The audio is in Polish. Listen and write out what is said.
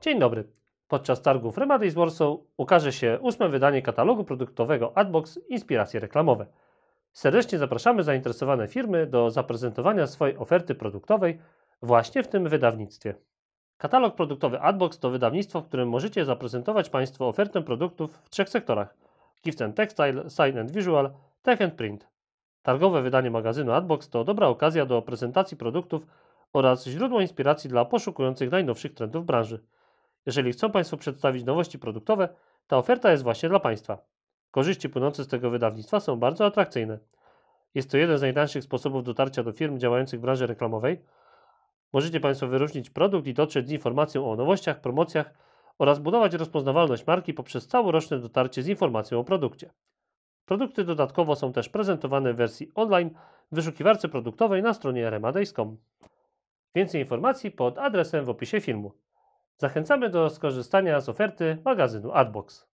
Dzień dobry. Podczas targów Remedy Warsaw ukaże się ósme wydanie katalogu produktowego Adbox Inspiracje reklamowe. Serdecznie zapraszamy zainteresowane firmy do zaprezentowania swojej oferty produktowej właśnie w tym wydawnictwie. Katalog produktowy Adbox to wydawnictwo, w którym możecie zaprezentować Państwu ofertę produktów w trzech sektorach: Gift and Textile, Sign and Visual, Tech and Print. Targowe wydanie magazynu Adbox to dobra okazja do prezentacji produktów oraz źródło inspiracji dla poszukujących najnowszych trendów branży. Jeżeli chcą Państwo przedstawić nowości produktowe, ta oferta jest właśnie dla Państwa. Korzyści płynące z tego wydawnictwa są bardzo atrakcyjne. Jest to jeden z najtańszych sposobów dotarcia do firm działających w branży reklamowej. Możecie Państwo wyróżnić produkt i dotrzeć z informacją o nowościach, promocjach oraz budować rozpoznawalność marki poprzez całoroczne dotarcie z informacją o produkcie. Produkty dodatkowo są też prezentowane w wersji online w wyszukiwarce produktowej na stronie REMADEjską. Więcej informacji pod adresem w opisie filmu. Zachęcamy do skorzystania z oferty magazynu AdBox.